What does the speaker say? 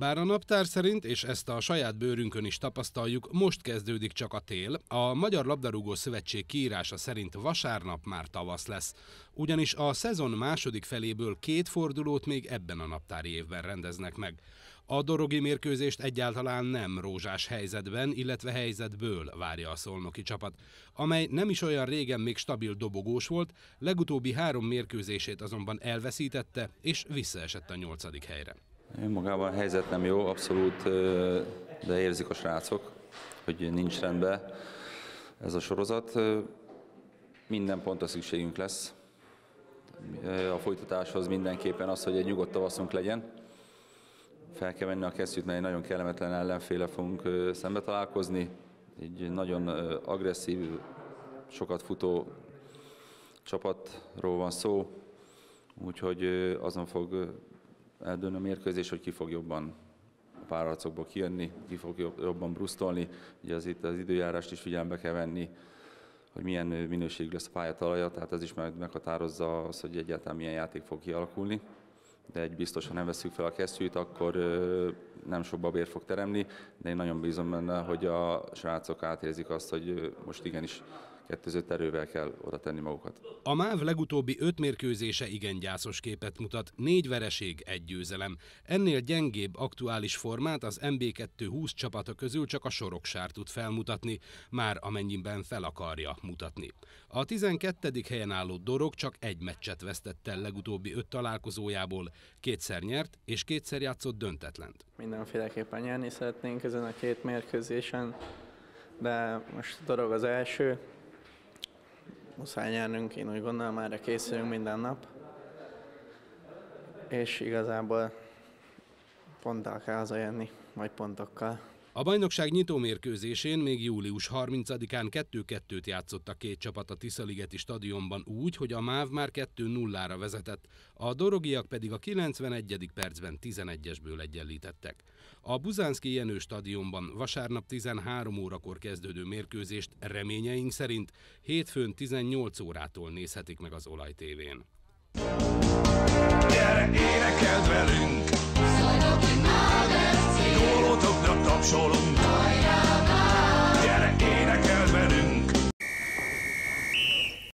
Bár a naptár szerint, és ezt a saját bőrünkön is tapasztaljuk, most kezdődik csak a tél, a Magyar Labdarúgó Szövetség kiírása szerint vasárnap már tavasz lesz. Ugyanis a szezon második feléből két fordulót még ebben a naptári évben rendeznek meg. A dorogi mérkőzést egyáltalán nem rózsás helyzetben, illetve helyzetből várja a szolnoki csapat, amely nem is olyan régen még stabil dobogós volt, legutóbbi három mérkőzését azonban elveszítette és visszaesett a nyolcadik helyre. Magában a helyzet nem jó, abszolút, de érzik a srácok, hogy nincs rendben ez a sorozat. Minden pontra szükségünk lesz. A folytatáshoz mindenképpen az, hogy egy nyugodt tavaszunk legyen. Fel kell menni a kesztyűt, mert egy nagyon kellemetlen ellenféle fogunk szembe találkozni. Egy nagyon agresszív, sokat futó csapatról van szó, úgyhogy azon fog a mérkőzés, hogy ki fog jobban a párharcokból kijönni, ki fog jobban brusztolni. Ugye az itt az időjárást is figyelembe kell venni, hogy milyen minőségű lesz a pályatalaja, tehát ez is meg, meghatározza azt, hogy egyáltalán milyen játék fog kialakulni. De egy biztos, ha nem veszük fel a kesztyűt, akkor nem sok babér fog teremni, de én nagyon bízom benne, hogy a srácok átérzik azt, hogy most igenis kettőzött erővel kell oda tenni magukat. A MÁV legutóbbi öt mérkőzése igen gyászos képet mutat, négy vereség, egy győzelem. Ennél gyengébb aktuális formát az MB2 20 csapata közül csak a soroksár tud felmutatni, már amennyiben fel akarja mutatni. A 12. helyen álló Dorog csak egy meccset vesztett el legutóbbi öt találkozójából, kétszer nyert és kétszer játszott döntetlent. Mindenféleképpen nyerni szeretnénk ezen a két mérkőzésen, de most Dorog az első, muszáj nyernünk, én úgy gondolom, erre készülünk minden nap. És igazából ponttal kell hazajönni, vagy pontokkal. A bajnokság nyitómérkőzésén még július 30-án 2-2-t játszott a két csapat a Tiszaligeti stadionban úgy, hogy a MÁV már 2-0-ra vezetett, a dorogiak pedig a 91. percben 11-esből egyenlítettek. A Buzánszki Jenő stadionban vasárnap 13 órakor kezdődő mérkőzést reményeink szerint hétfőn 18 órától nézhetik meg az Olaj tévén. Gyere,